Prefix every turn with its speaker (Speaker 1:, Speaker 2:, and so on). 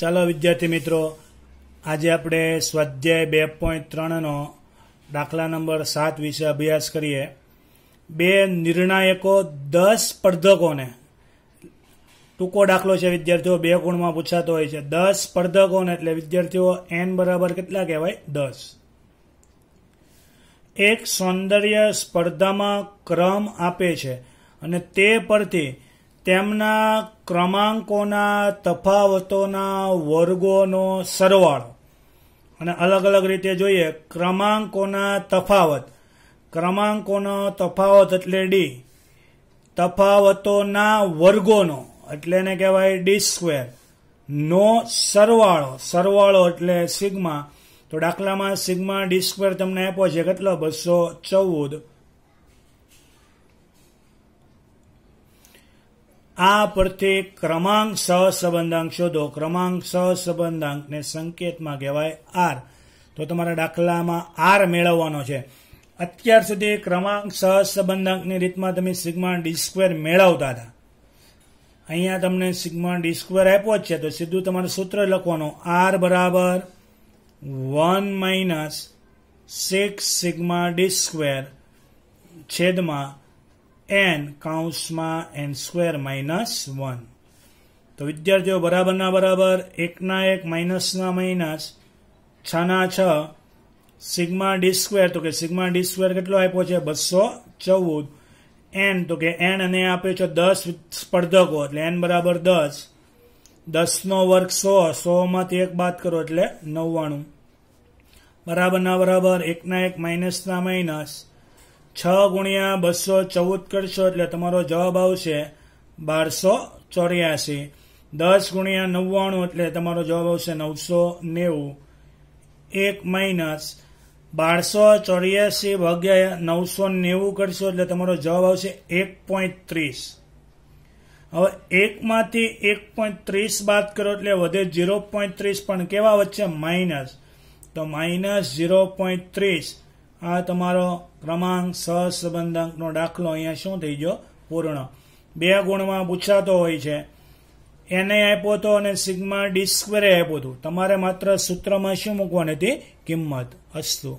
Speaker 1: ચાલો વિદ્યાર્થી મિત્રો આજે આપણે સ્વાધ્યાય બે પોઈન્ટ ત્રણનો દાખલા નંબર સાત વિશે અભ્યાસ કરીએ બે નિર્ણાયકો દસ સ્પર્ધકોને ટૂંકો દાખલો છે વિદ્યાર્થીઓ બે ગુણમાં પૂછાતો હોય છે દસ સ્પર્ધકોને એટલે વિદ્યાર્થીઓ એન બરાબર કેટલા કહેવાય દસ એક સૌંદર્ય સ્પર્ધામાં ક્રમ આપે છે અને તે પરથી તેમના ક્રમાંકોના તફાવતોના વર્ગોનો સરવાળો અને અલગ અલગ રીતે જોઈએ ક્રમાંકોના તફાવત ક્રમાંકોનો તફાવત એટલે ડી તફાવતોના વર્ગોનો એટલે એને કહેવાય ડી સ્ક્વેર નો સરવાળો સરવાળો એટલે સિગ્મા તો દાખલામાં સિગ્મા ડી સ્ક્વેર તમને આપ્યો છે કેટલો બસો ચૌદ આ પરથી ક્રમાંક સહસંબંધાંક શોધો ક્રમાંક સહસંબંધાંકને સંકેતમાં કહેવાય આર તો તમારા દાખલામાં આર મેળવવાનો છે અત્યાર સુધી ક્રમાંક સહસંબંધાંકની રીતમાં તમે સિગ્મા ડી સ્ક્વેર મેળવતા હતા અહીંયા તમને સિગ્મા ડી સ્ક્વેર આપ્યો જ છે તો સીધું તમારે સૂત્ર લખવાનું આર બરાબર one minus six sigma D square છેદમાં એન કાઉન્સમાં એન સ્ક્વેર માઇનસ વન તો વિદ્યાર્થીઓ બરાબરના બરાબર એકના એક માઇનસના માઇનસ છના છ સિગ્મા ડી સ્ક્વેર તો કે સિગ્મા ડી સ્ક્વેર કેટલો આપ્યો છે બસો ચૌદ એન તો કે એન અને આપ્યો છે દસ સ્પર્ધકો એટલે એન બરાબર દસ દસનો વર્ગ સો સોમાંથી એક બાદ કરો એટલે નવ્વાણું બરાબરના બરાબર એકના એક માઇનસના માઇનસ છ ગુણ્યા બસો ચૌદ કરશો એટલે તમારો જવાબ આવશે બારસો ચોર્યાસી દસ ગુણ્યા નવ્વાણું એટલે તમારો જવાબ આવશે નવસો નેવું એક માઇનસ બારસો ચોર્યાસી ભાગ્યા નવસો નેવું કરશો એટલે તમારો જવાબ આવશે એક પોઈન્ટ ત્રીસ હવે એકમાંથી એક પોઈન્ટ ત્રીસ બાદ કરો એટલે વધે ઝીરો પોઈન્ટ ત્રીસ પણ કેવા વચ્ચે માઇનસ તો માઇનસ ઝીરો પોઈન્ટ ત્રીસ આ તમારો ક્રમાંક સહસંબંધકનો દાખલો અહીંયા શું થઈ ગયો પૂર્ણ બે ગુણમાં પૂછાતો હોય છે એને આપ્યો હતો અને સિગ્મા ડી સ્ક્વેરે આપ્યો હતું તમારે માત્ર સૂત્રમાં શું મૂકવાની હતી કિંમત અસ્તુ